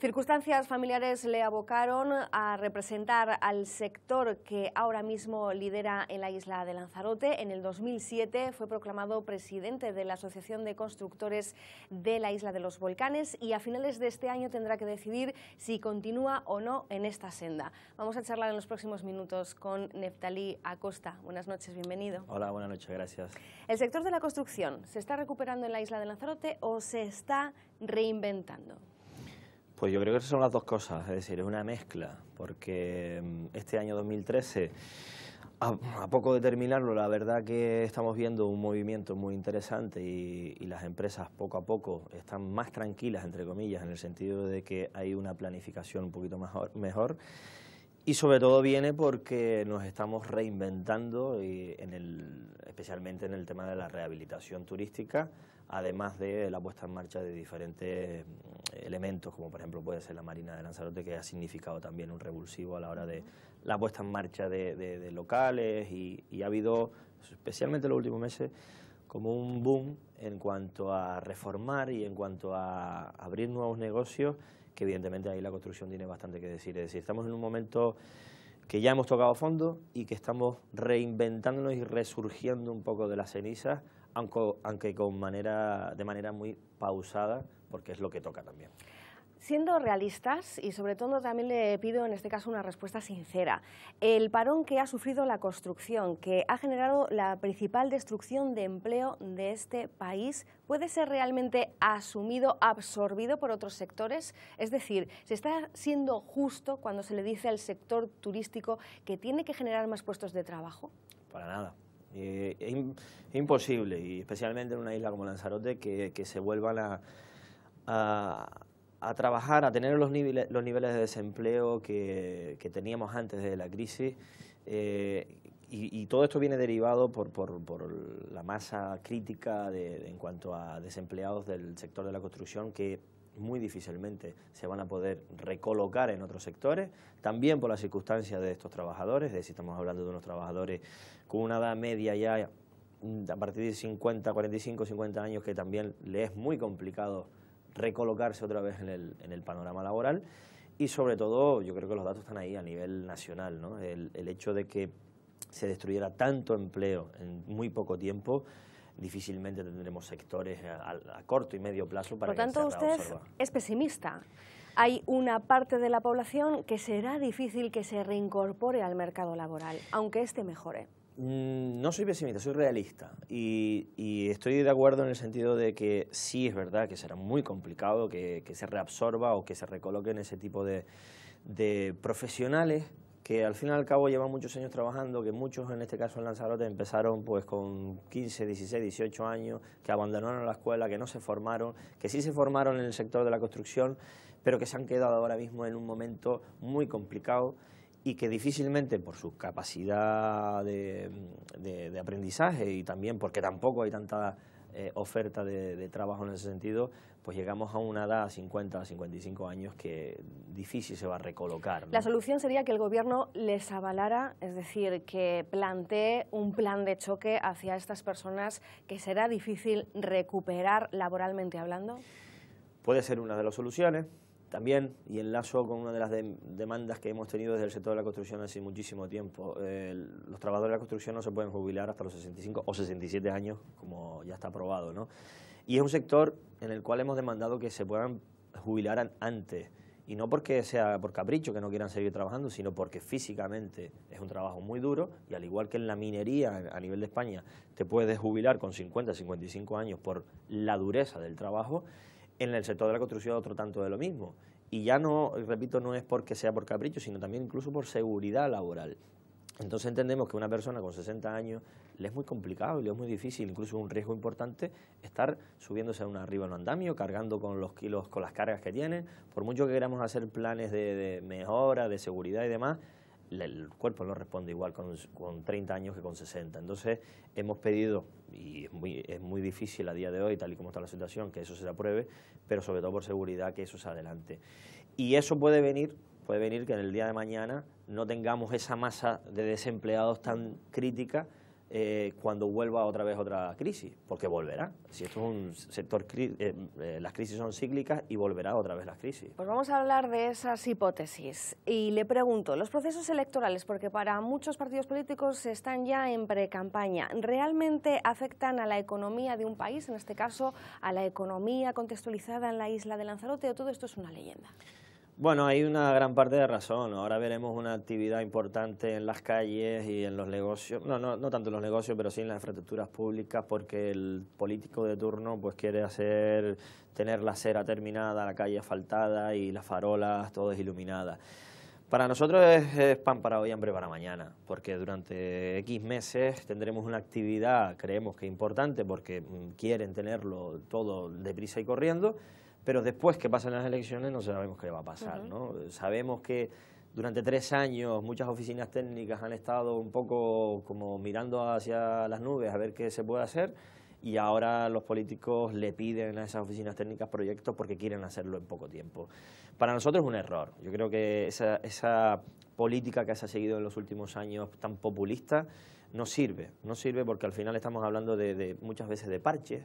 Circunstancias familiares le abocaron a representar al sector que ahora mismo lidera en la isla de Lanzarote. En el 2007 fue proclamado presidente de la Asociación de Constructores de la Isla de los Volcanes y a finales de este año tendrá que decidir si continúa o no en esta senda. Vamos a charlar en los próximos minutos con Neftalí Acosta. Buenas noches, bienvenido. Hola, buenas noches, gracias. ¿El sector de la construcción se está recuperando en la isla de Lanzarote o se está reinventando? Pues yo creo que son las dos cosas, es decir, es una mezcla, porque mm, este año 2013, a, poco de terminarlo, la verdad que estamos viendo un movimiento muy interesante y, las empresas poco a poco están más tranquilas, entre comillas, en el sentido de que hay una planificación un poquito mejor y sobre todo viene porque nos estamos reinventando, eh, especialmente en el tema de la rehabilitación turística, además de la puesta en marcha de diferentes mm, elementos, como por ejemplo puede ser la Marina de Lanzarote, que ha significado también un revulsivo a la hora de la puesta en marcha de, locales y, y ha habido, especialmente en los últimos meses, como un boom en cuanto a reformar y en cuanto a abrir nuevos negocios que evidentemente ahí la construcción tiene bastante que decir. Es decir, estamos en un momento que ya hemos tocado fondo y que estamos reinventándonos y resurgiendo un poco de las cenizas, aunque, aunque con manera, de manera muy pausada, porque es lo que toca también. Siendo realistas y sobre todo también le pido en este caso una respuesta sincera. El parón que ha sufrido la construcción, que ha generado la principal destrucción de empleo de este país, ¿puede ser realmente asumido, absorbido por otros sectores? Es decir, ¿se está siendo justo cuando se le dice al sector turístico que tiene que generar más puestos de trabajo? Para nada. Eh, es imposible, y especialmente en una isla como Lanzarote, que, se vuelvan a, a a trabajar, a tener los niveles, los niveles de desempleo que, teníamos antes de la crisis. Eh, y, todo esto viene derivado por, por, la masa crítica en cuanto a desempleados del sector de la construcción que muy difícilmente se van a poder recolocar en otros sectores, también por las circunstancias de estos trabajadores, es decir, estamos hablando de unos trabajadores con una edad media ya mm, a partir de 50, 45, 50 años que también le es muy complicado recolocarse otra vez en el, panorama laboral y sobre todo yo creo que los datos están ahí a nivel nacional, ¿no? el, hecho de que se destruyera tanto empleo en muy poco tiempo difícilmente tendremos sectores a, corto y medio plazo para Por tanto, usted es pesimista. Hay una parte de la población que será difícil que se reincorpore al mercado laboral, aunque este mejore. Mm, no soy pesimista, soy realista. Y, estoy de acuerdo en el sentido de que sí es verdad que será muy complicado que, se reabsorba o que se recoloquen ese tipo de, profesionales que al fin y al cabo llevan muchos años trabajando, que muchos en este caso en Lanzarote empezaron pues con 15, 16, 18 años, que abandonaron la escuela, que no se formaron, que sí se formaron en el sector de la construcción, pero que se han quedado ahora mismo en un momento muy complicado y que difícilmente por su capacidad de, aprendizaje y también porque tampoco hay tanta eh, oferta de, trabajo en ese sentido, pues llegamos a una edad, 50, a 55 años, que difícil se va a recolocar. La solución sería que el gobierno les avalara, es decir, que plantee un plan de choque hacia estas personas que será difícil recuperar laboralmente hablando. Puede ser una de las soluciones. También, y enlazo con una de las demandas que hemos tenido desde el sector de la construcción hace muchísimo tiempo, los trabajadores de la construcción no se pueden jubilar hasta los 65 o 67 años, como ya está aprobado. ¿no? Y es un sector en el cual hemos demandado que se puedan jubilar antes, y no porque sea por capricho que no quieran seguir trabajando, sino porque físicamente es un trabajo muy duro, y al igual que en la minería a nivel de España, te puedes jubilar con 50, 55 años por la dureza del trabajo, en el sector de la construcción otro tanto de lo mismo. Y ya no, repito, no es porque sea por capricho, sino también incluso por seguridad laboral. Entonces entendemos que a una persona con 60 años le es muy complicado, le es muy difícil, incluso un riesgo importante, estar subiéndose a un arriba en un andamio, cargando con los kilos, con las cargas que tiene. Por mucho que queramos hacer planes de mejora, de seguridad y demás, el cuerpo no responde igual con, con, 30 años que con 60. Entonces hemos pedido, y es muy, es muy difícil a día de hoy, tal y como está la situación, que eso se apruebe, pero sobre todo por seguridad que eso se adelante. Y eso puede venir, puede venir que en el día de mañana no tengamos esa masa de desempleados tan crítica eh, cuando vuelva otra vez otra crisis, porque volverá. Si esto es un sector, eh, eh, las crisis son cíclicas y volverá otra vez la crisis. Pues vamos a hablar de esas hipótesis. Y le pregunto, los procesos electorales, porque para muchos partidos políticos están ya en precampaña, ¿realmente afectan a la economía de un país, en este caso a la economía contextualizada en la isla de Lanzarote, o todo esto es una leyenda? Bueno, hay una gran parte de razón. Ahora veremos una actividad importante en las calles y en los negocios. No, no, no tanto en los negocios, pero sí en las infraestructuras públicas, porque el político de turno pues quiere hacer tener la acera terminada, la calle asfaltada y las farolas todas iluminadas. Para nosotros es, es, pan para hoy, hambre para mañana, porque durante X meses tendremos una actividad, creemos que importante, porque mm, quieren tenerlo todo deprisa y corriendo, pero después que pasen las elecciones no sabemos qué va a pasar. ¿no? Sabemos que durante tres años muchas oficinas técnicas han estado un poco como mirando hacia las nubes a ver qué se puede hacer y ahora los políticos le piden a esas oficinas técnicas proyectos porque quieren hacerlo en poco tiempo. Para nosotros es un error. Yo creo que esa, política que se ha seguido en los últimos años tan populista no sirve. No sirve porque al final estamos hablando de, de muchas veces de parches,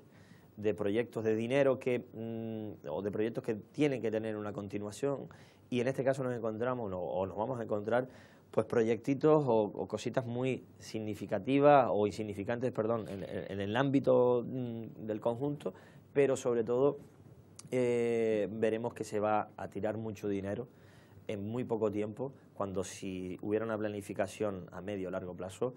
de proyectos de dinero que, mm, o de proyectos que tienen que tener una continuación y en este caso nos encontramos o nos vamos a encontrar pues proyectitos o, cositas muy significativas o insignificantes, perdón, en, el ámbito mm, del conjunto, pero sobre todo eh, veremos que se va a tirar mucho dinero en muy poco tiempo, cuando si hubiera una planificación a medio o largo plazo,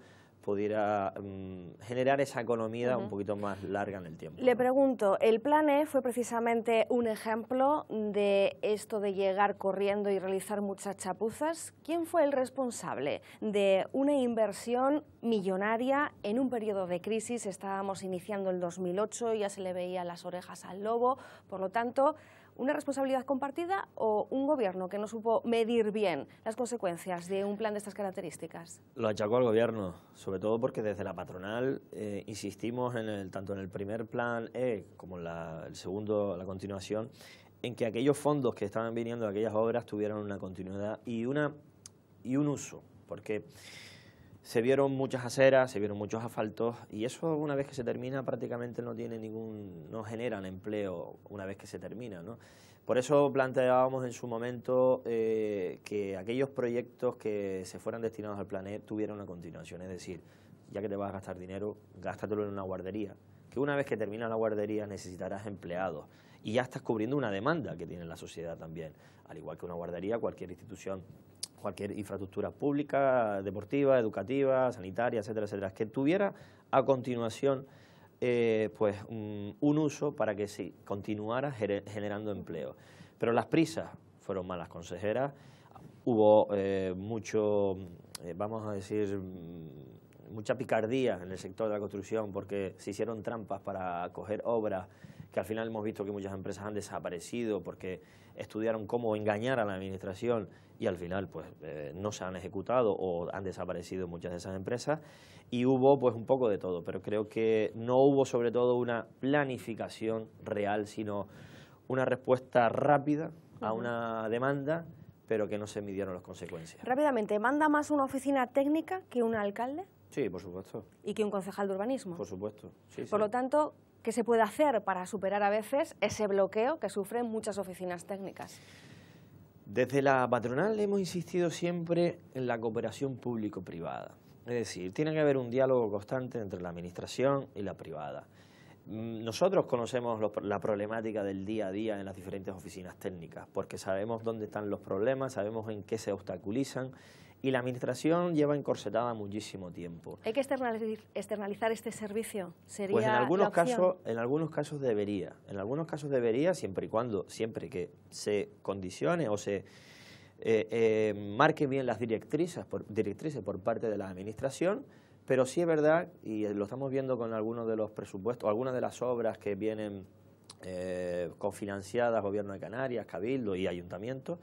pudiera mm, generar esa economía un poquito más larga en el tiempo. Le pregunto, el plan E fue precisamente un ejemplo de esto de llegar corriendo y realizar muchas chapuzas. ¿Quién fue el responsable de una inversión millonaria en un periodo de crisis? Estábamos iniciando el 2008, ya se le veía las orejas al lobo, por lo tanto... ¿Una responsabilidad compartida o un gobierno que no supo medir bien las consecuencias de un plan de estas características? Lo achacó al gobierno, sobre todo porque desde la patronal eh, insistimos en el, tanto en el primer plan E como en la, el segundo, la continuación, en que aquellos fondos que estaban viniendo de aquellas obras tuvieran una continuidad y, una, y un uso. Porque se vieron muchas aceras, se vieron muchos asfaltos y eso una vez que se termina prácticamente no tiene ningún, no generan empleo una vez que se termina, ¿no? Por eso planteábamos en su momento eh, que aquellos proyectos que se fueran destinados al planeta tuvieran una continuación, es decir, ya que te vas a gastar dinero, gástatelo en una guardería, que una vez que termina la guardería necesitarás empleados y ya estás cubriendo una demanda que tiene la sociedad también, al igual que una guardería, cualquier institución cualquier infraestructura pública, deportiva, educativa, sanitaria, etcétera, etcétera, que tuviera a continuación eh, pues un, uso para que sí, continuara generando empleo. Pero las prisas fueron malas consejeras, hubo eh, mucho, eh, vamos a decir, mucha picardía en el sector de la construcción porque se hicieron trampas para coger obras que al final hemos visto que muchas empresas han desaparecido porque estudiaron cómo engañar a la administración y al final pues eh, no se han ejecutado o han desaparecido muchas de esas empresas y hubo pues un poco de todo, pero creo que no hubo sobre todo una planificación real, sino una respuesta rápida a una demanda pero que no se midieron las consecuencias. Rápidamente, ¿manda más una oficina técnica que un alcalde? Sí, por supuesto. ¿Y que un concejal de urbanismo? Por supuesto. Sí, por lo tanto, ¿qué se puede hacer para superar a veces ese bloqueo que sufren muchas oficinas técnicas? Desde la patronal hemos insistido siempre en la cooperación público-privada. Es decir, tiene que haber un diálogo constante entre la administración y la privada. Mm, nosotros conocemos la problemática del día a día en las diferentes oficinas técnicas, porque sabemos dónde están los problemas, sabemos en qué se obstaculizan y la administración lleva encorsetada muchísimo tiempo. ¿Hay que externalizar, este servicio? pues en algunos, casos, en algunos casos debería, en algunos casos debería siempre y cuando, siempre que se condicione o se... Eh, eh, marque bien las directrices por, directrices por parte de la administración, pero sí es verdad, y lo estamos viendo con algunos de los presupuestos, algunas de las obras que vienen eh, cofinanciadas, Gobierno de Canarias, Cabildo y Ayuntamiento,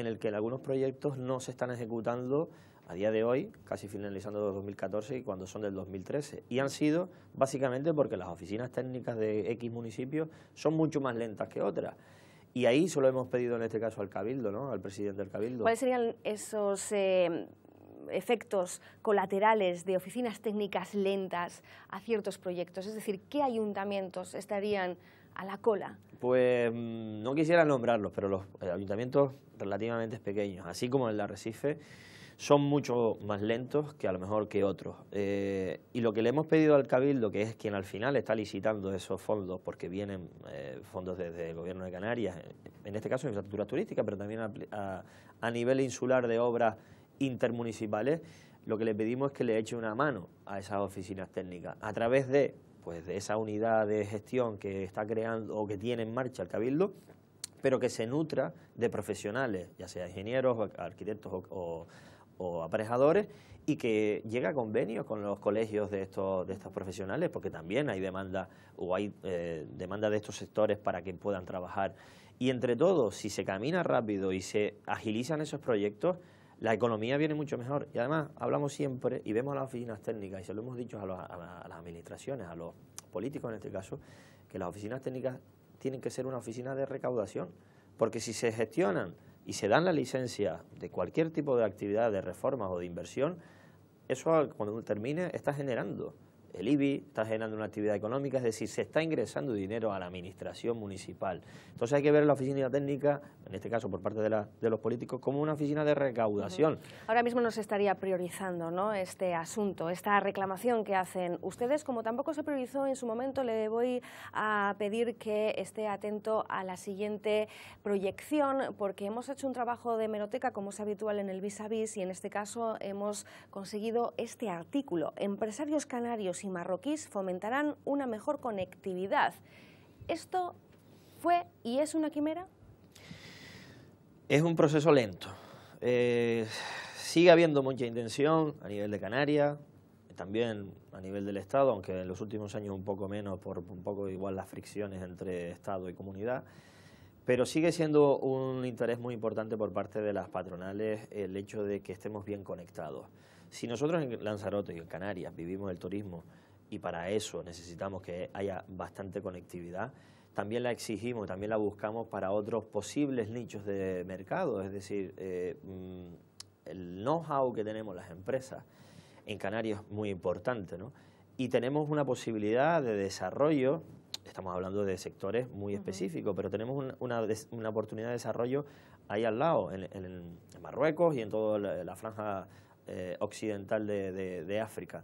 en el que algunos proyectos no se están ejecutando a día de hoy, casi finalizando 2014 y cuando son del 2013. Y han sido básicamente porque las oficinas técnicas de X municipios son mucho más lentas que otras. Y ahí solo hemos pedido en este caso al Cabildo, ¿no? al presidente del Cabildo. ¿Cuáles serían esos eh, efectos colaterales de oficinas técnicas lentas a ciertos proyectos? Es decir, ¿qué ayuntamientos estarían a la cola? Pues mm, no quisiera nombrarlos, pero los eh, ayuntamientos relativamente pequeños, así como el de Arrecife, son mucho más lentos que a lo mejor que otros. Eh, y lo que le hemos pedido al Cabildo, que es quien al final está licitando esos fondos, porque vienen eh, fondos desde el Gobierno de Canarias, en este caso de infraestructura turística, pero también a nivel insular de obras intermunicipales, lo que le pedimos es que le eche una mano a esas oficinas técnicas, a través de pues de esa unidad de gestión que está creando o que tiene en marcha el Cabildo, pero que se nutra de profesionales, ya sea ingenieros, arquitectos o, aparejadores, y que llega a convenios con los colegios de estos, de estos profesionales, porque también hay demanda o hay eh, demanda de estos sectores para que puedan trabajar. Y entre todos, si se camina rápido y se agilizan esos proyectos, la economía viene mucho mejor. Y además hablamos siempre y vemos a las oficinas técnicas, y se lo hemos dicho a, las administraciones, a los políticos en este caso, que las oficinas técnicas tienen que ser una oficina de recaudación, porque si se gestionan y se dan la licencia de cualquier tipo de actividad, de reformas o de inversión, eso cuando termine está generando el IBI está generando una actividad económica, es decir, se está ingresando dinero a la administración municipal. Entonces hay que ver la oficina técnica, en este caso por parte de, los políticos, como una oficina de recaudación. Ahora mismo no se estaría priorizando ¿no? este asunto, esta reclamación que hacen ustedes, como tampoco se priorizó en su momento, le voy a pedir que esté atento a la siguiente proyección, porque hemos hecho un trabajo de meroteca, como es habitual en el vis a vis, y en este caso hemos conseguido este artículo, Empresarios Canarios y marroquíes fomentarán una mejor conectividad. ¿Esto fue y es una quimera? Es un proceso lento. Eh, sigue habiendo mucha intención a nivel de Canarias, también a nivel del Estado, aunque en los últimos años un poco menos por un poco igual las fricciones entre Estado y comunidad, pero sigue siendo un interés muy importante por parte de las patronales el hecho de que estemos bien conectados si nosotros en Lanzarote y en Canarias vivimos el turismo y para eso necesitamos que haya bastante conectividad, también la exigimos, también la buscamos para otros posibles nichos de mercado, es decir, eh, mm, el know-how que tenemos las empresas en Canarias es muy importante, Y tenemos una posibilidad de desarrollo, estamos hablando de sectores muy específicos, pero tenemos una, oportunidad de desarrollo ahí al lado, en, Marruecos y en toda la franja eh, occidental de, África.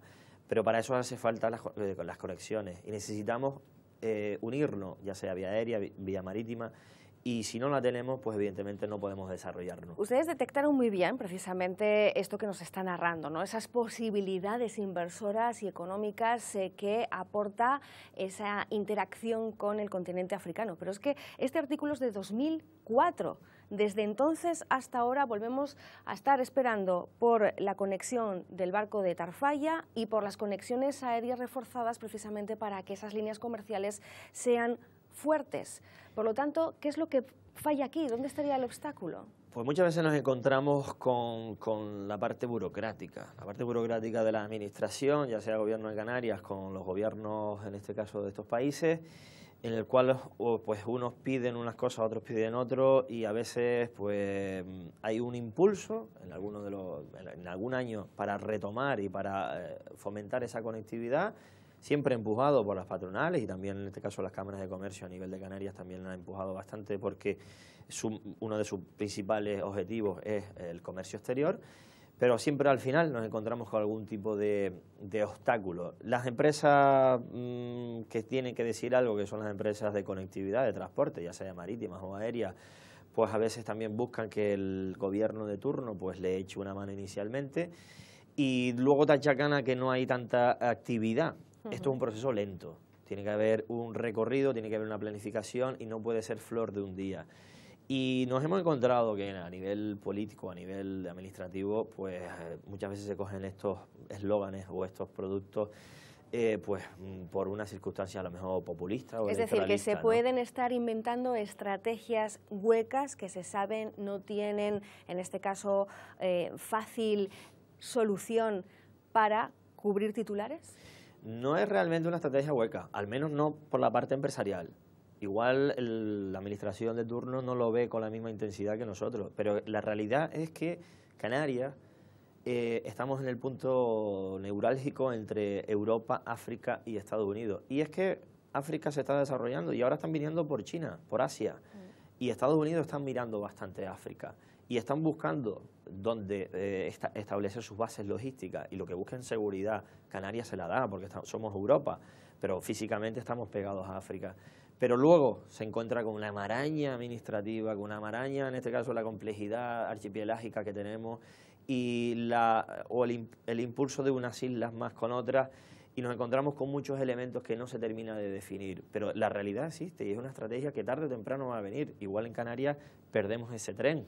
Pero para eso hace falta las, eh, las conexiones y necesitamos eh, unirnos, ya sea vía aérea, vía marítima, y si no la tenemos, pues evidentemente no podemos desarrollarnos. Ustedes detectaron muy bien precisamente esto que nos está narrando, ¿no? esas posibilidades inversoras y económicas que aporta esa interacción con el continente africano. Pero es que este artículo es de 2004. Desde entonces hasta ahora volvemos a estar esperando por la conexión del barco de Tarfalla y por las conexiones aéreas reforzadas precisamente para que esas líneas comerciales sean fuertes. Por lo tanto, ¿qué es lo que falla aquí? ¿Dónde estaría el obstáculo? Pues muchas veces nos encontramos con, la parte burocrática, la parte burocrática de la administración, ya sea gobierno de Canarias, con los gobiernos, en este caso, de estos países, en el cual pues unos piden unas cosas, otros piden otros y a veces pues hay un impulso en de los en algún año para retomar y para eh, fomentar esa conectividad siempre empujado por las patronales y también en este caso las cámaras de comercio a nivel de Canarias también la han empujado bastante porque uno de sus principales objetivos es el comercio exterior pero siempre al final nos encontramos con algún tipo de, obstáculo. Las empresas mm, que tienen que decir algo, que son las empresas de conectividad, de transporte, ya sea marítimas o aéreas, pues a veces también buscan que el gobierno de turno pues le eche una mano inicialmente y luego te que no hay tanta actividad. Esto es un proceso lento, tiene que haber un recorrido, tiene que haber una planificación y no puede ser flor de un día. Y nos hemos encontrado que a nivel político, a nivel administrativo, pues eh, muchas veces se cogen estos eslóganes o estos productos eh, pues mm, por una circunstancia a lo mejor populista. O es decir, que se pueden estar inventando estrategias huecas que se saben no tienen, en este caso, eh, fácil solución para cubrir titulares. No es realmente una estrategia hueca, al menos no por la parte empresarial. Igual la administración de turno no lo ve con la misma intensidad que nosotros, pero la realidad es que Canarias eh, estamos en el punto neurálgico entre Europa, África y Estados Unidos. Y es que África se está desarrollando y ahora están viniendo por China, por Asia. Mm. Y Estados Unidos están mirando bastante a África y están buscando dónde eh, establecer sus bases logísticas y lo que busquen seguridad, Canarias se la da porque somos Europa, pero físicamente estamos pegados a África pero luego se encuentra con una maraña administrativa, con una maraña, en este caso la complejidad archipelágica que tenemos y o el, el, impulso de unas islas más con otras y nos encontramos con muchos elementos que no se termina de definir, pero la realidad existe y es una estrategia que tarde o temprano va a venir. Igual en Canarias perdemos ese tren.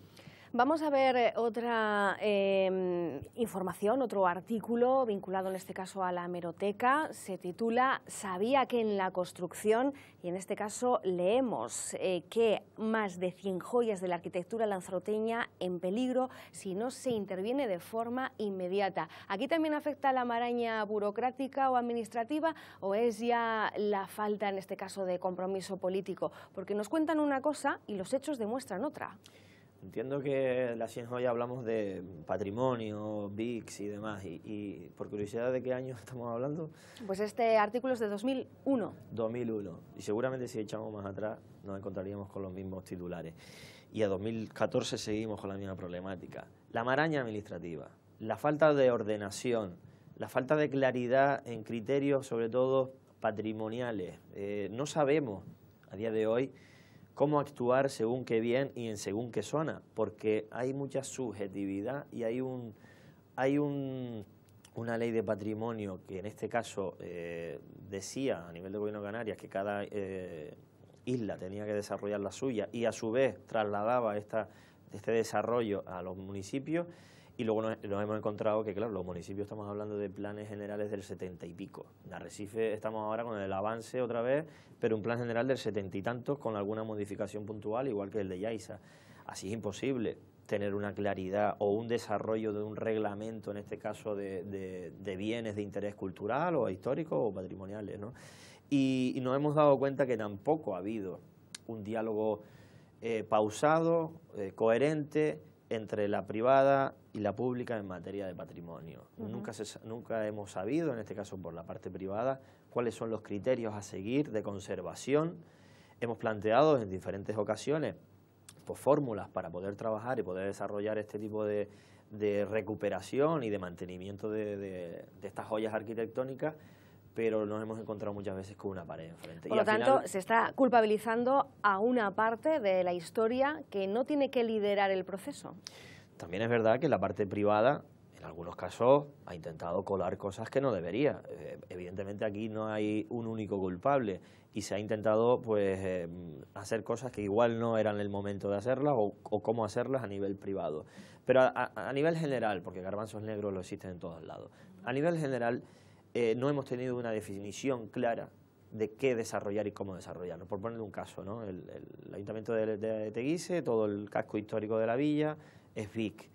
Vamos a ver eh, otra em, información, otro artículo vinculado en este caso a la meroteca. Se titula Sabía que en la construcción, y en este caso leemos eh, que más de 100 joyas de la arquitectura lanzaroteña en peligro si no se interviene de forma inmediata. ¿Aquí también afecta la maraña burocrática o administrativa o es ya la falta en este caso de compromiso político? Porque nos cuentan una cosa y los hechos demuestran otra. Entiendo que la ciencia hoy hablamos de patrimonio, BICS y demás. Y, por curiosidad, ¿de qué año estamos hablando? Pues este artículo es de 2001. 2001. Y seguramente si echamos más atrás nos encontraríamos con los mismos titulares. Y a 2014 seguimos con la misma problemática. La maraña administrativa, la falta de ordenación, la falta de claridad en criterios, sobre todo patrimoniales. Eh, no sabemos a día de hoy cómo actuar según qué bien y en según qué suena, porque hay mucha subjetividad y hay un hay un, una ley de patrimonio que en este caso eh, decía a nivel de gobierno de Canarias que cada eh, isla tenía que desarrollar la suya y a su vez trasladaba esta, este desarrollo a los municipios y luego nos, hemos encontrado que, claro, los municipios estamos hablando de planes generales del setenta y pico. En Arrecife estamos ahora con el avance otra vez, pero un plan general del setenta y tantos con alguna modificación puntual, igual que el de Yaisa. Así es imposible tener una claridad o un desarrollo de un reglamento, en este caso de, bienes de interés cultural o histórico o patrimoniales. ¿no? Y, nos hemos dado cuenta que tampoco ha habido un diálogo eh, pausado, eh, coherente entre la privada, y la pública en materia de patrimonio. nunca, nunca hemos sabido, en este caso por la parte privada, cuáles son los criterios a seguir de conservación. Hemos planteado en diferentes ocasiones pues, fórmulas para poder trabajar y poder desarrollar este tipo de, de recuperación y de mantenimiento de, de, estas joyas arquitectónicas, pero nos hemos encontrado muchas veces con una pared enfrente. Por lo tanto, se está culpabilizando a una parte de la historia que no tiene que liderar el proceso. También es verdad que la parte privada, en algunos casos, ha intentado colar cosas que no debería. Eh, evidentemente aquí no hay un único culpable y se ha intentado pues em, hacer cosas que igual no eran el momento de hacerlas o, cómo hacerlas a nivel privado. Pero a, nivel general, porque garbanzos negros lo existen en todos lados, a nivel general eh, no hemos tenido una definición clara de qué desarrollar y cómo desarrollarlo. Por ponerle un caso, ¿no? el, Ayuntamiento de Teguise, todo el casco histórico de la villa, es Vic.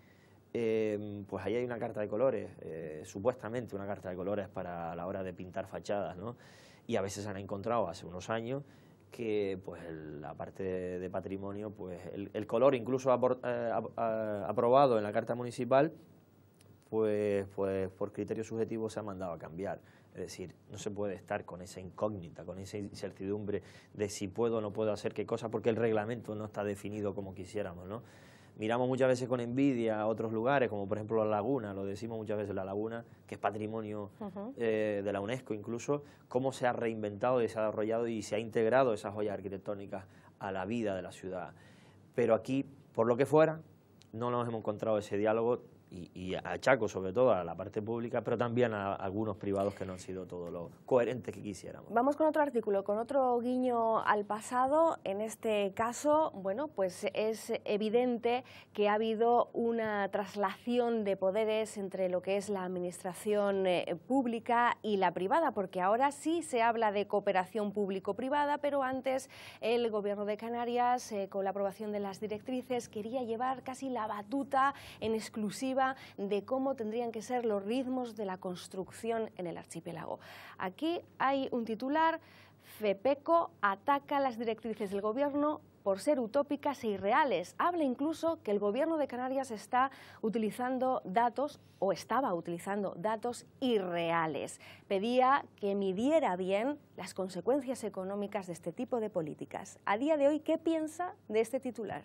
Em, pues ahí hay una carta de colores, eh, supuestamente una carta de colores para la hora de pintar fachadas, ¿no? Y a veces han encontrado hace unos años que pues la parte de, patrimonio, pues el, color incluso eh, eh, aprobado en la carta municipal, pues, pues por criterio subjetivo se ha mandado a cambiar. Es decir, no se puede estar con esa incógnita, con esa incertidumbre de si puedo o no puedo hacer qué cosa, porque el reglamento no está definido como quisiéramos, ¿no? miramos muchas veces con envidia a otros lugares, como por ejemplo la laguna, lo decimos muchas veces, la laguna, que es patrimonio eh, de la UNESCO incluso, cómo se ha reinventado y se ha desarrollado y se ha integrado esas joyas arquitectónicas a la vida de la ciudad. Pero aquí, por lo que fuera, no nos hemos encontrado ese diálogo y, a Chaco sobre todo a la parte pública, pero también a, algunos privados que no han sido todos lo coherentes que quisiéramos. Vamos con otro artículo, con otro guiño al pasado. En este caso, bueno, pues es evidente que ha habido una traslación de poderes entre lo que es la administración eh, pública y la privada, porque ahora sí se habla de cooperación público-privada, pero antes el gobierno de Canarias, eh, con la aprobación de las directrices, quería llevar casi la batuta en exclusiva de cómo tendrían que ser los ritmos de la construcción en el archipiélago. Aquí hay un titular, FEPECO ataca las directrices del gobierno por ser utópicas e irreales. Habla incluso que el gobierno de Canarias está utilizando datos o estaba utilizando datos irreales. Pedía que midiera bien las consecuencias económicas de este tipo de políticas. A día de hoy, ¿qué piensa de este titular?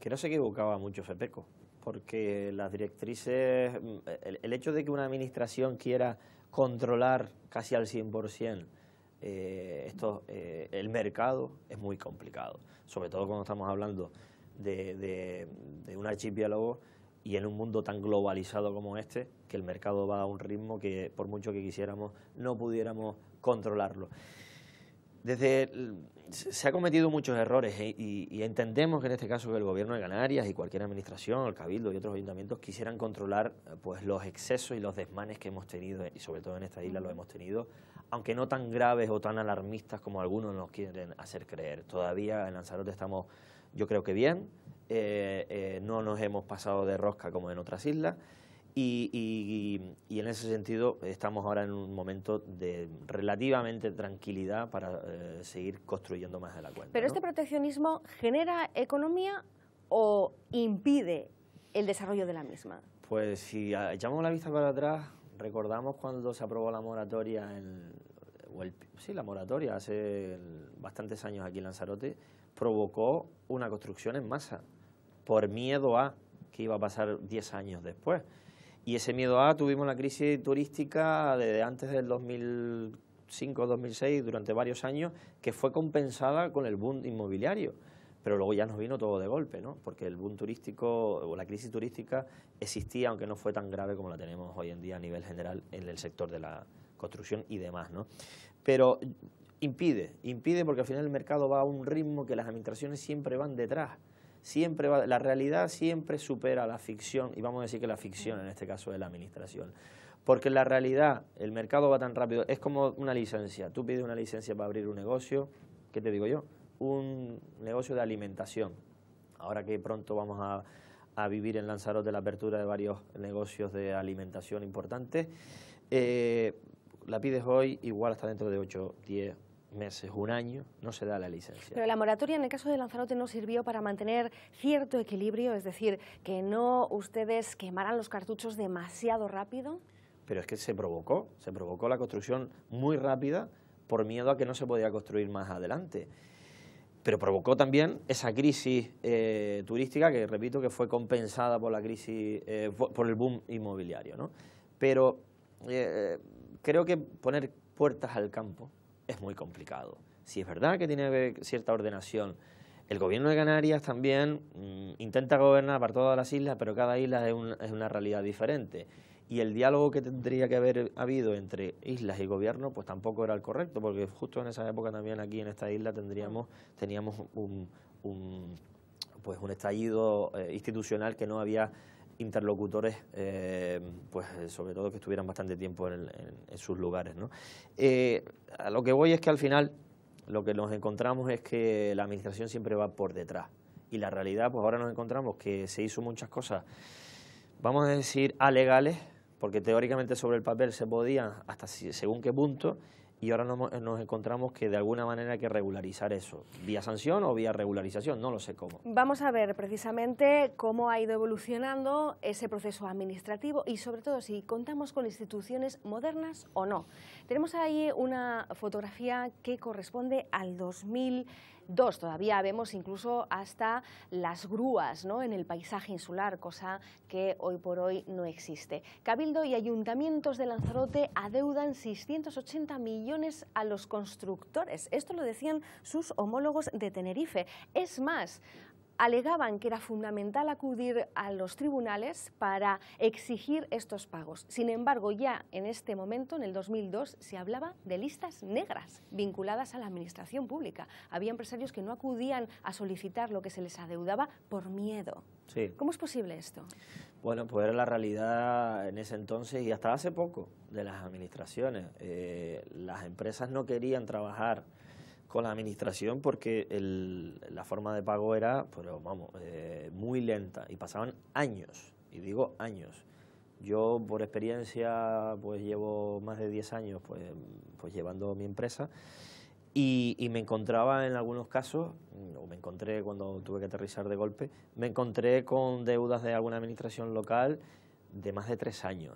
Que no se equivocaba mucho Fepeco porque las directrices, mm, el, hecho de que una administración quiera controlar casi al 100% eh, esto, eh, el mercado es muy complicado, sobre todo cuando estamos hablando de, de, un archipiélago y en un mundo tan globalizado como este, que el mercado va a un ritmo que por mucho que quisiéramos no pudiéramos controlarlo. Desde se ha cometido muchos errores ¿eh? y, entendemos que en este caso que el gobierno de Canarias y cualquier administración, el Cabildo y otros ayuntamientos quisieran controlar pues los excesos y los desmanes que hemos tenido y sobre todo en esta isla los hemos tenido, aunque no tan graves o tan alarmistas como algunos nos quieren hacer creer. Todavía en Lanzarote estamos yo creo que bien, eh, eh, no nos hemos pasado de rosca como en otras islas y, en ese sentido estamos ahora en un momento de relativamente tranquilidad para eh, seguir construyendo más de la cuenta. Pero este proteccionismo genera economía o impide el desarrollo de la misma. Pues si echamos la vista para atrás, recordamos cuando se aprobó la moratoria, o el, sí, la moratoria hace bastantes años aquí en Lanzarote, provocó una construcción en masa por miedo a que iba a pasar 10 años después. Y ese miedo a tuvimos la crisis turística desde antes del 2005, 2006, durante varios años, que fue compensada con el boom inmobiliario. Pero luego ya nos vino todo de golpe, ¿no? Porque el boom turístico o la crisis turística existía, aunque no fue tan grave como la tenemos hoy en día a nivel general en el sector de la construcción y demás, ¿no? Pero impide, impide porque al final el mercado va a un ritmo que las administraciones siempre van detrás siempre la realidad siempre supera la ficción, y vamos a decir que la ficción en este caso es la administración. Porque la realidad, el mercado va tan rápido, es como una licencia. Tú pides una licencia para abrir un negocio, ¿qué te digo yo? Un negocio de alimentación. Ahora que pronto vamos a, vivir en Lanzarote la apertura de varios negocios de alimentación importantes, eh, la pides hoy, igual hasta dentro de 8, 10, meses, un año, no se da la licencia. Pero la moratoria en el caso de Lanzarote no sirvió para mantener cierto equilibrio, es decir, que no ustedes quemaran los cartuchos demasiado rápido. Pero es que se provocó, se provocó la construcción muy rápida por miedo a que no se podía construir más adelante. Pero provocó también esa crisis eh, turística que, repito, que fue compensada por la crisis, eh, por el boom inmobiliario. Pero eh, creo que poner puertas al campo, es muy complicado. Si es verdad que tiene cierta ordenación, el gobierno de Canarias también mm, intenta gobernar para todas las islas, pero cada isla es, una realidad diferente. Y el diálogo que tendría que haber habido entre islas y gobierno, pues tampoco era el correcto, porque justo en esa época también aquí en esta isla tendríamos, teníamos un, pues un estallido eh, institucional que no había interlocutores, eh, pues eh, sobre todo que estuvieran bastante tiempo en, sus lugares. ¿no? Eh, a lo que voy es que al final lo que nos encontramos es que la administración siempre va por detrás. Y la realidad, pues ahora nos encontramos que se hizo muchas cosas, vamos a decir, alegales, porque teóricamente sobre el papel se podía hasta según qué punto, y ahora nos, encontramos que de alguna manera hay que regularizar eso, vía sanción o vía regularización, no lo sé cómo. Vamos a ver precisamente cómo ha ido evolucionando ese proceso administrativo y sobre todo si contamos con instituciones modernas o no. Tenemos ahí una fotografía que corresponde al 2000 dos. Todavía vemos incluso hasta las grúas en el paisaje insular, cosa que hoy por hoy no existe. Cabildo y ayuntamientos de Lanzarote adeudan 680 millones a los constructores. Esto lo decían sus homólogos de Tenerife. Es más, alegaban que era fundamental acudir a los tribunales para exigir estos pagos. Sin embargo, ya en este momento, en el 2002, se hablaba de listas negras vinculadas a la administración pública. Había empresarios que no acudían a solicitar lo que se les adeudaba por miedo. ¿Cómo es posible esto? Bueno, pues era la realidad en ese entonces y hasta hace poco de las administraciones. Eh, las empresas no querían trabajar con la administración porque la forma de pago era, vamos, eh, muy lenta y pasaban años, y digo años. Yo por experiencia pues llevo más de 10 años pues, pues llevando mi empresa y, me encontraba en algunos casos, mm, o me encontré cuando tuve que aterrizar de golpe, me encontré con deudas de alguna administración local de más de tres años.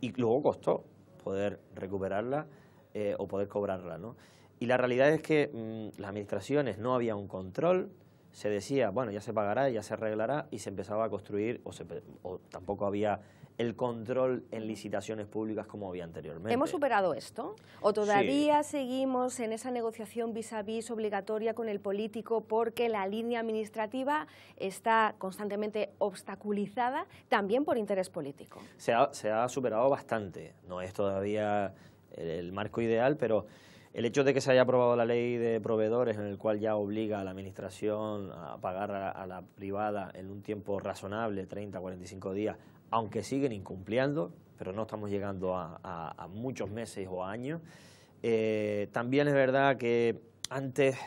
Y luego costó poder recuperarla eh, o poder cobrarla. ¿no? Y la realidad es que mm, las administraciones no había un control, se decía, bueno, ya se pagará, ya se arreglará, y se empezaba a construir, o, tampoco había el control en licitaciones públicas como había anteriormente. ¿Hemos superado esto? ¿O todavía seguimos en esa negociación vis a vis obligatoria con el político porque la línea administrativa está constantemente obstaculizada también por interés político? Se ha, superado bastante. No es todavía el marco ideal, pero el hecho de que se haya aprobado la ley de proveedores, en el cual ya obliga a la Administración a pagar a, la privada en un tiempo razonable, 30, 45 días, aunque siguen incumpliendo, pero no estamos llegando a, muchos meses o años. Eh, también es verdad que antes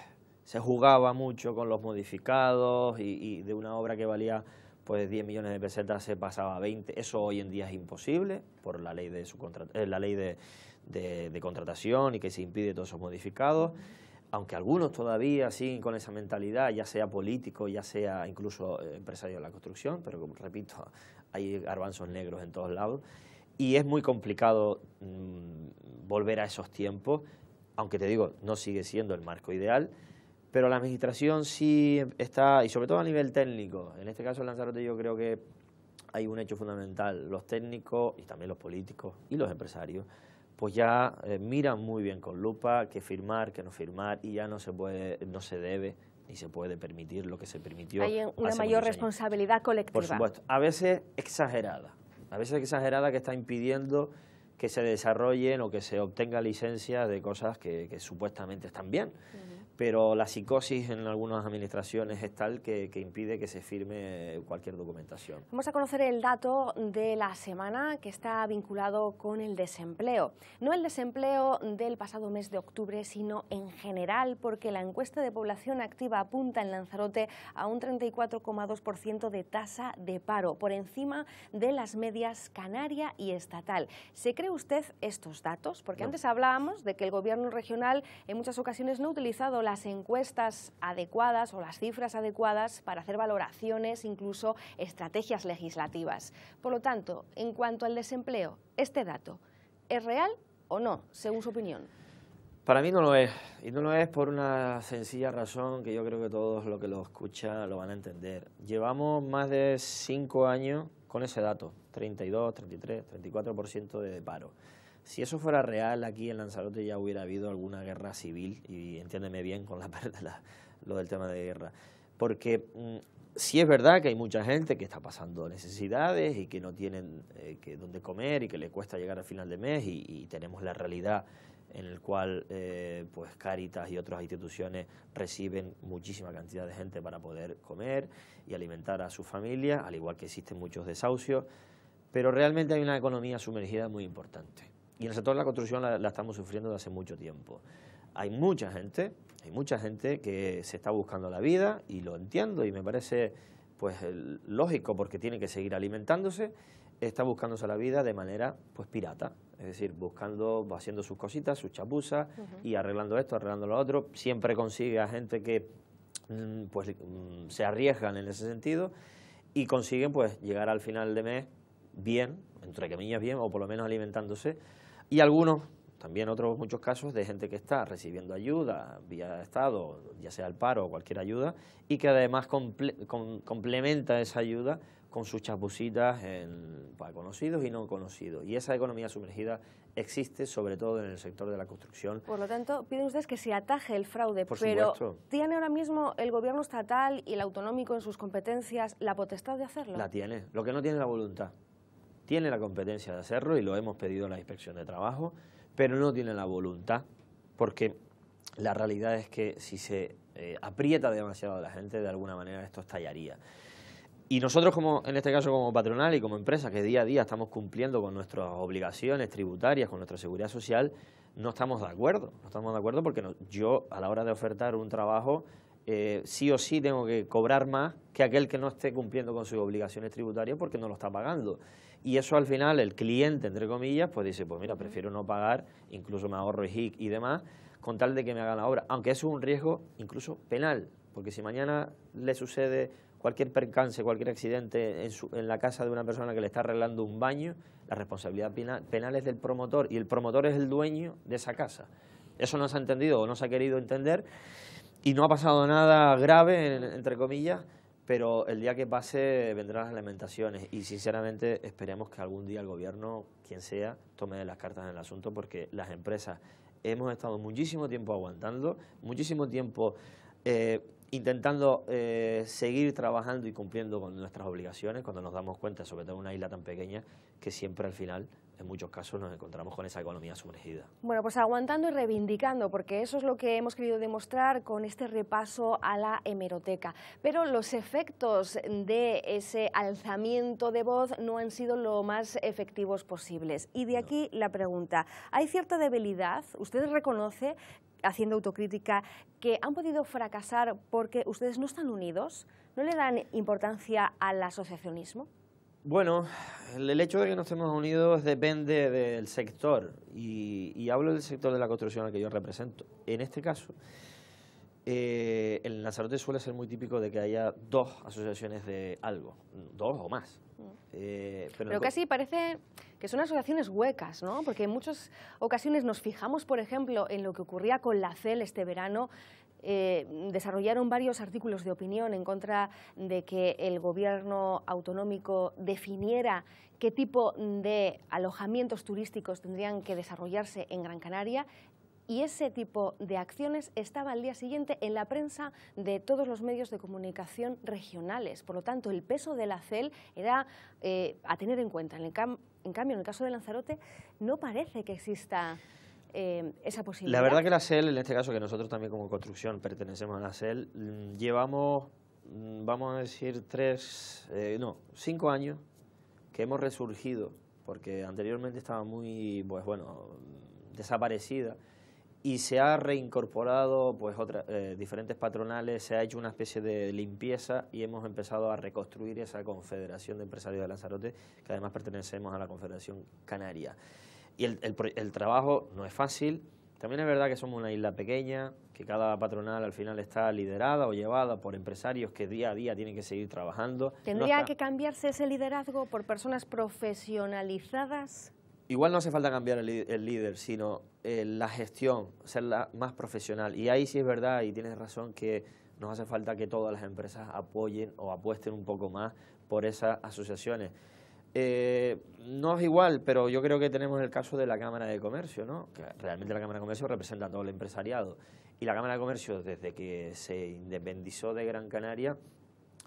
se jugaba mucho con los modificados y, de una obra que valía pues 10 millones de pesetas se pasaba a 20. Eso hoy en día es imposible por la ley de, su eh, la ley de, de, contratación y que se impide todos esos modificados, aunque algunos todavía siguen con esa mentalidad, ya sea político, ya sea incluso eh, empresario de la construcción, pero como repito, hay garbanzos negros en todos lados, y es muy complicado mm, volver a esos tiempos, aunque te digo, no sigue siendo el marco ideal, pero la administración sí está, y sobre todo a nivel técnico, en este caso Lanzarote yo creo que hay un hecho fundamental, los técnicos y también los políticos y los empresarios pues ya eh, miran muy bien con lupa qué firmar, qué no firmar, y ya no se puede, no se debe ni se puede permitir lo que se permitió. Hay una mayor responsabilidad colectiva. Por supuesto, a veces exagerada, a veces exagerada que está impidiendo que se desarrollen o que se obtenga licencia de cosas que, supuestamente están bien pero la psicosis en algunas administraciones es tal que, impide que se firme cualquier documentación. Vamos a conocer el dato de la semana que está vinculado con el desempleo. No el desempleo del pasado mes de octubre, sino en general, porque la encuesta de población activa apunta en Lanzarote a un 34,2% de tasa de paro, por encima de las medias canaria y estatal. ¿Se cree usted estos datos? Porque antes hablábamos de que el gobierno regional en muchas ocasiones no ha utilizado la las encuestas adecuadas o las cifras adecuadas para hacer valoraciones, incluso estrategias legislativas. Por lo tanto, en cuanto al desempleo, ¿este dato es real o no, según su opinión? Para mí no lo es, y no lo es por una sencilla razón que yo creo que todos los que lo escuchan lo van a entender. Llevamos más de cinco años con ese dato, 32, 33, 34% de paro. Si eso fuera real, aquí en Lanzarote ya hubiera habido alguna guerra civil, y entiéndeme bien con la, la lo del tema de guerra, porque si mm, sí es verdad que hay mucha gente que está pasando necesidades y que no tienen eh, dónde comer y que le cuesta llegar al final de mes y, tenemos la realidad en la cual eh, pues Cáritas y otras instituciones reciben muchísima cantidad de gente para poder comer y alimentar a su familia, al igual que existen muchos desahucios, pero realmente hay una economía sumergida muy importante. Y en el sector de la construcción la, estamos sufriendo desde hace mucho tiempo. Hay mucha gente, hay mucha gente que se está buscando la vida y lo entiendo y me parece pues lógico porque tiene que seguir alimentándose, está buscándose la vida de manera pues pirata, es decir, buscando, haciendo sus cositas, sus chapuzas y arreglando esto, arreglando lo otro, siempre consigue a gente que mm, pues, mm, se arriesgan en ese sentido y consiguen pues llegar al final de mes bien, entre comillas bien, o por lo menos alimentándose y algunos, también otros muchos casos de gente que está recibiendo ayuda vía Estado, ya sea el paro o cualquier ayuda, y que además complementa esa ayuda con sus chapucitas en, para conocidos y no conocidos. Y esa economía sumergida existe sobre todo en el sector de la construcción. Por lo tanto, piden ustedes que se ataje el fraude, pero ¿tiene ahora mismo el gobierno estatal y el autonómico en sus competencias la potestad de hacerlo? La tiene, lo que no tiene es la voluntad tiene la competencia de hacerlo y lo hemos pedido a la inspección de trabajo, pero no tiene la voluntad, porque la realidad es que si se eh, aprieta demasiado a la gente, de alguna manera esto estallaría. Y nosotros, como en este caso como patronal y como empresa, que día a día estamos cumpliendo con nuestras obligaciones tributarias, con nuestra seguridad social, no estamos de acuerdo. No estamos de acuerdo porque yo, a la hora de ofertar un trabajo, eh, sí o sí tengo que cobrar más que aquel que no esté cumpliendo con sus obligaciones tributarias porque no lo está pagando. Y eso al final el cliente, entre comillas, pues dice, pues mira, prefiero no pagar, incluso me ahorro HIC y demás, con tal de que me hagan la obra, aunque eso es un riesgo incluso penal, porque si mañana le sucede cualquier percance, cualquier accidente en, en, la casa de una persona que le está arreglando un baño, la responsabilidad penal, penal es del promotor y el promotor es el dueño de esa casa. Eso no se ha entendido o no se ha querido entender y no ha pasado nada grave, entre comillas, pero el día que pase vendrán las lamentaciones y sinceramente esperemos que algún día el gobierno, quien sea, tome las cartas en el asunto porque las empresas hemos estado muchísimo tiempo aguantando, muchísimo tiempo eh, intentando eh, seguir trabajando y cumpliendo con nuestras obligaciones cuando nos damos cuenta, sobre todo en una isla tan pequeña, que siempre al final en muchos casos nos encontramos con esa economía sumergida. Bueno, pues aguantando y reivindicando, porque eso es lo que hemos querido demostrar con este repaso a la hemeroteca. Pero los efectos de ese alzamiento de voz no han sido lo más efectivos posibles. Y de aquí la pregunta, ¿hay cierta debilidad? ¿Usted reconoce, haciendo autocrítica, que han podido fracasar porque ustedes no están unidos? ¿No le dan importancia al asociacionismo? Bueno, el hecho de que nos estemos unidos depende del sector y, hablo del sector de la construcción al que yo represento. En este caso, eh, en Lanzarote suele ser muy típico de que haya dos asociaciones de algo, dos o más. Mm. Eh, pero, pero casi parece que son asociaciones huecas, ¿no? Porque en muchas ocasiones nos fijamos, por ejemplo, en lo que ocurría con la CEL este verano eh, desarrollaron varios artículos de opinión en contra de que el gobierno autonómico definiera qué tipo de alojamientos turísticos tendrían que desarrollarse en Gran Canaria y ese tipo de acciones estaba al día siguiente en la prensa de todos los medios de comunicación regionales. Por lo tanto, el peso de la CEL era eh, a tener en cuenta. en cambio, en el caso de Lanzarote no parece que exista eh, esa posibilidad. La verdad que la SEL, en este caso, que nosotros también como construcción pertenecemos a la SEL, mm, llevamos, mm, vamos a decir, tres, eh, no, cinco años que hemos resurgido, porque anteriormente estaba muy, pues bueno, desaparecida y se ha reincorporado pues eh, diferentes patronales, se ha hecho una especie de limpieza y hemos empezado a reconstruir esa Confederación de Empresarios de Lanzarote, que además pertenecemos a la Confederación Canaria. Y el, trabajo no es fácil. También es verdad que somos una isla pequeña, que cada patronal al final está liderada o llevada por empresarios que día a día tienen que seguir trabajando. ¿Tendría que cambiarse ese liderazgo por personas profesionalizadas? Igual no hace falta cambiar el, líder, sino eh, la gestión, la más profesional. Y ahí sí es verdad, y tienes razón, que nos hace falta que todas las empresas apoyen o apuesten un poco más por esas asociaciones. Eh, no es igual, pero yo creo que tenemos el caso de la Cámara de Comercio, ¿no? que realmente la Cámara de Comercio representa todo el empresariado. Y la Cámara de Comercio, desde que se independizó de Gran Canaria,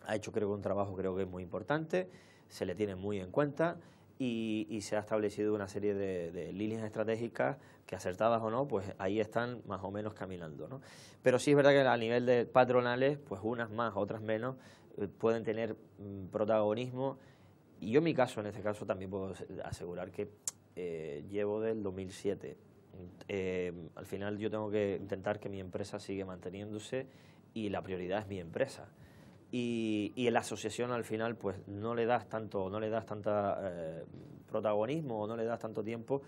ha hecho creo que un trabajo creo que es muy importante, se le tiene muy en cuenta y, se ha establecido una serie de, líneas estratégicas que acertadas o no, pues ahí están más o menos caminando. ¿no? Pero sí es verdad que a nivel de patronales, pues unas más, otras menos, eh, pueden tener mm, protagonismo y yo en mi caso, en este caso, también puedo asegurar que eh, llevo del 2007. Eh, al final yo tengo que intentar que mi empresa siga manteniéndose y la prioridad es mi empresa. Y, en la asociación al final pues no le das tanto, no le das tanta eh, protagonismo o no le das tanto tiempo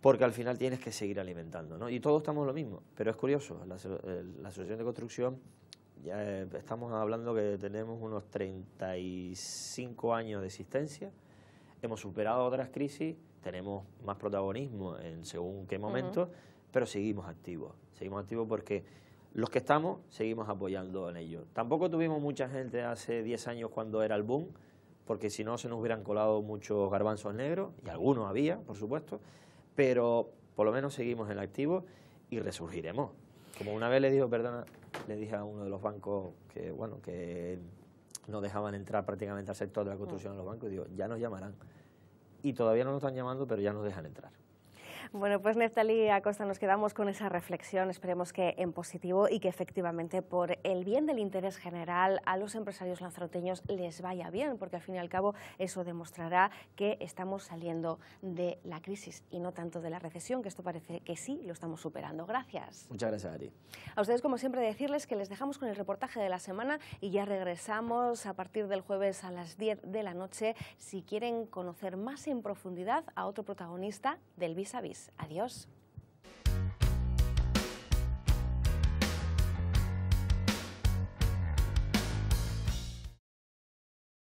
porque al final tienes que seguir alimentando, ¿no? Y todos estamos lo mismo, pero es curioso, la asociación de construcción ya eh, estamos hablando que tenemos unos 35 años de existencia, hemos superado otras crisis, tenemos más protagonismo en según qué momento, pero seguimos activos. Seguimos activos porque los que estamos seguimos apoyando en ello. Tampoco tuvimos mucha gente hace 10 años cuando era el boom, porque si no se nos hubieran colado muchos garbanzos negros, y algunos había, por supuesto, pero por lo menos seguimos en activo y resurgiremos. Como una vez le digo, perdona, le dije a uno de los bancos que, bueno, que no dejaban entrar prácticamente al sector de la construcción en mm. los bancos, y digo, ya nos llamarán. Y todavía no nos están llamando, pero ya nos dejan entrar. Bueno, pues Neftali Acosta, nos quedamos con esa reflexión, esperemos que en positivo y que efectivamente por el bien del interés general a los empresarios lanzaroteños les vaya bien, porque al fin y al cabo eso demostrará que estamos saliendo de la crisis y no tanto de la recesión, que esto parece que sí lo estamos superando. Gracias. Muchas gracias Ari. A ustedes, como siempre, decirles que les dejamos con el reportaje de la semana y ya regresamos a partir del jueves a las 10 de la noche si quieren conocer más en profundidad a otro protagonista del Vis a Vis. Adiós.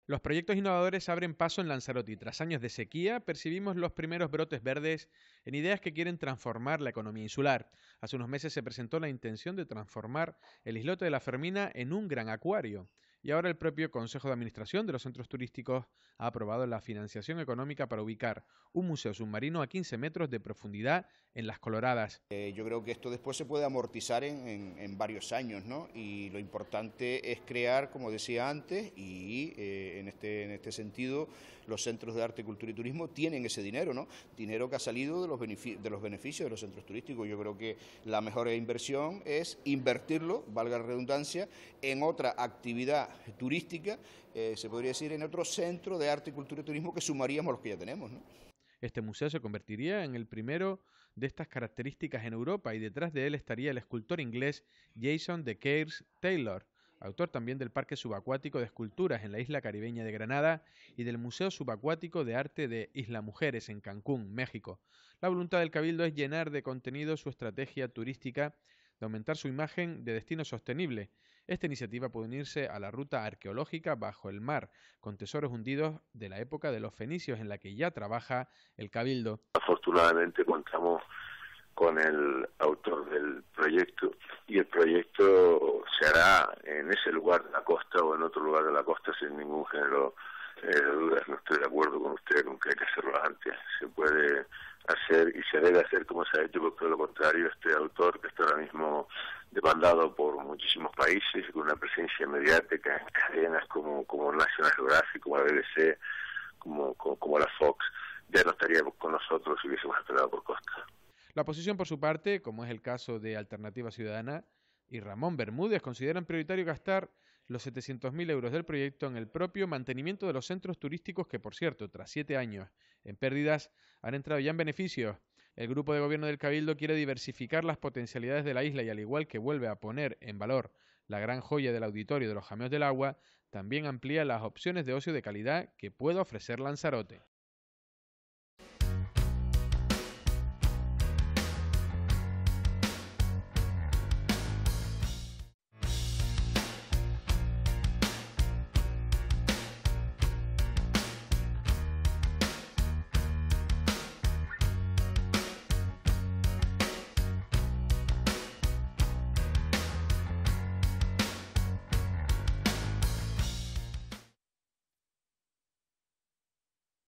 Los proyectos innovadores abren paso en Lanzarote y tras años de sequía percibimos los primeros brotes verdes en ideas que quieren transformar la economía insular. Hace unos meses se presentó la intención de transformar el islote de la Fermina en un gran acuario. Y ahora el propio Consejo de Administración de los Centros Turísticos ha aprobado la financiación económica para ubicar un museo submarino a 15 metros de profundidad en Las Coloradas. Eh, yo creo que esto después se puede amortizar en, varios años, ¿no? Y lo importante es crear, como decía antes, y eh, en, este, en este sentido los centros de arte, cultura y turismo tienen ese dinero, ¿no? Dinero que ha salido de de los beneficios de los centros turísticos. Yo creo que la mejor inversión es invertirlo, valga la redundancia, en otra actividad turística, eh, se podría decir, en otro centro de arte, cultura y turismo que sumaríamos a los que ya tenemos. Este museo se convertiría en el primero de estas características en Europa y detrás de él estaría el escultor inglés Jason de Keirs Taylor, autor también del Parque Subacuático de Esculturas en la isla caribeña de Granada y del Museo Subacuático de Arte de Isla Mujeres en Cancún, México. La voluntad del Cabildo es llenar de contenido su estrategia turística de aumentar su imagen de destino sostenible, esta iniciativa puede unirse a la ruta arqueológica bajo el mar, con tesoros hundidos de la época de los fenicios, en la que ya trabaja el Cabildo. Afortunadamente contamos con el autor del proyecto y el proyecto se hará en ese lugar de la costa o en otro lugar de la costa sin ningún género eh, no estoy de acuerdo con usted con que hay que hacerlo antes. Se puede hacer y se debe hacer como se ha hecho, porque lo contrario, este autor que está ahora mismo demandado por muchísimos países, con una presencia mediática en cadenas como, como National Geographic, como la BBC, como, como, la Fox, ya no estaría con nosotros si hubiésemos esperado por Costa. La oposición, por su parte, como es el caso de Alternativa Ciudadana y Ramón Bermúdez, consideran prioritario gastar los 700.000 euros del proyecto en el propio mantenimiento de los centros turísticos que, por cierto, tras siete años en pérdidas, han entrado ya en beneficios. El grupo de gobierno del Cabildo quiere diversificar las potencialidades de la isla y al igual que vuelve a poner en valor la gran joya del auditorio de los Jameos del Agua, también amplía las opciones de ocio de calidad que puede ofrecer Lanzarote.